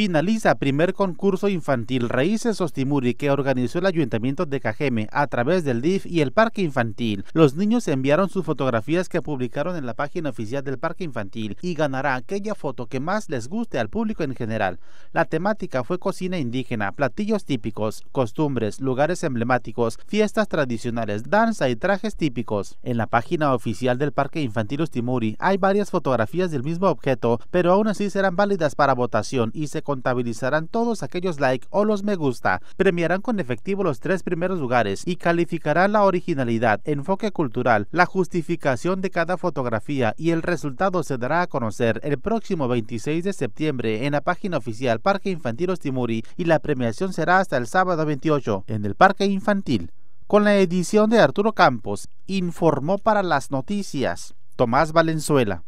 finaliza primer concurso infantil Raíces Ostimuri que organizó el Ayuntamiento de Cajeme a través del DIF y el Parque Infantil. Los niños enviaron sus fotografías que publicaron en la página oficial del Parque Infantil y ganará aquella foto que más les guste al público en general. La temática fue cocina indígena, platillos típicos, costumbres, lugares emblemáticos, fiestas tradicionales, danza y trajes típicos. En la página oficial del Parque Infantil Ostimuri hay varias fotografías del mismo objeto, pero aún así serán válidas para votación y se contabilizarán todos aquellos like o los me gusta, premiarán con efectivo los tres primeros lugares y calificarán la originalidad, enfoque cultural, la justificación de cada fotografía y el resultado se dará a conocer el próximo 26 de septiembre en la página oficial Parque Infantil Ostimuri y la premiación será hasta el sábado 28 en el Parque Infantil. Con la edición de Arturo Campos, informó para las noticias Tomás Valenzuela.